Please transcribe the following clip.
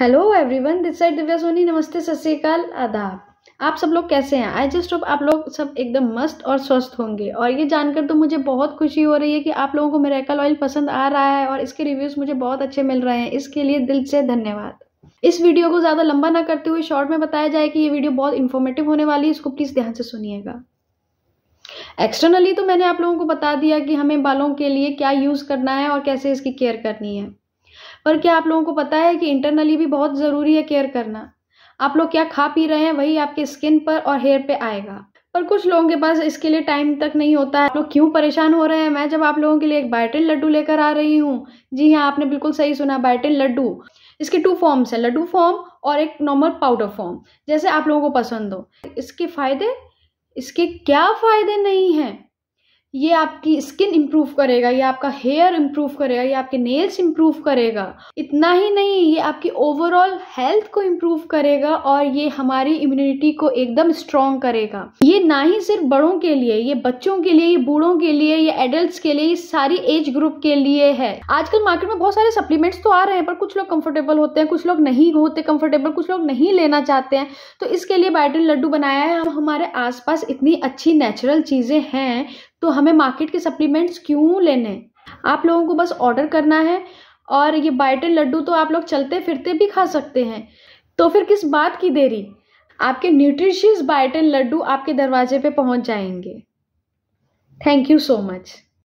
hello everyone this side Divya Soni नमस्ते सत श्रीकाल आदाब आप सब लोग कैसे हैं आई जस्ट होप आप लोग सब एकदम मस्त और स्वस्थ होंगे और ये जानकर तो मुझे बहुत खुशी हो रही है कि आप लोगों को मेरा एकल ऑयल पसंद आ रहा है और इसके रिव्यूज़ मुझे बहुत अच्छे मिल रहे हैं इसके लिए दिल से धन्यवाद इस वीडियो को ज़्यादा लंबा ना करते हुए शॉर्ट में बताया जाए कि ये वीडियो बहुत इन्फॉर्मेटिव होने वाली है इसको प्लीज़ ध्यान से सुनिएगा एक्सटर्नली तो मैंने आप लोगों को बता दिया कि हमें बालों के लिए क्या यूज़ करना है और कैसे इसकी केयर करनी है पर क्या आप लोगों को पता है कि इंटरनली भी बहुत ज़रूरी है केयर करना आप लोग क्या खा पी रहे हैं वही आपके स्किन पर और हेयर पे आएगा पर कुछ लोगों के पास इसके लिए टाइम तक नहीं होता है आप लोग क्यों परेशान हो रहे हैं मैं जब आप लोगों के लिए एक बायटिन लड्डू लेकर आ रही हूँ जी हाँ आपने बिल्कुल सही सुना बायटिन लड्डू इसके टू फॉर्म्स हैं लड्डू फॉर्म और एक नॉर्मल पाउडर फॉर्म जैसे आप लोगों को पसंद हो इसके फ़ायदे इसके क्या फ़ायदे नहीं हैं ये आपकी स्किन इम्प्रूव करेगा ये आपका हेयर इम्प्रूव करेगा ये आपके नेल्स इम्प्रूव करेगा इतना ही नहीं ये आपकी ओवरऑल हेल्थ को इम्प्रूव करेगा और ये हमारी इम्यूनिटी को एकदम स्ट्रॉन्ग करेगा ये ना ही सिर्फ बड़ों के लिए ये बच्चों के लिए ये बूढ़ों के लिए ये एडल्ट के लिए ये सारी एज ग्रुप के लिए है आजकल मार्केट में बहुत सारे सप्लीमेंट्स तो आ रहे हैं पर कुछ लोग कंफर्टेबल होते हैं कुछ लोग नहीं होते कंफर्टेबल कुछ लोग नहीं लेना चाहते हैं तो इसके लिए बायोटिन लड्डू बनाया है हमारे आसपास इतनी अच्छी नेचुरल चीज़ें हैं तो हमें मार्केट के सप्लीमेंट्स क्यों लेने आप लोगों को बस ऑर्डर करना है और ये बाइटन लड्डू तो आप लोग चलते फिरते भी खा सकते हैं तो फिर किस बात की देरी आपके न्यूट्रिशियस बाइटन लड्डू आपके दरवाजे पे पहुंच जाएंगे थैंक यू सो मच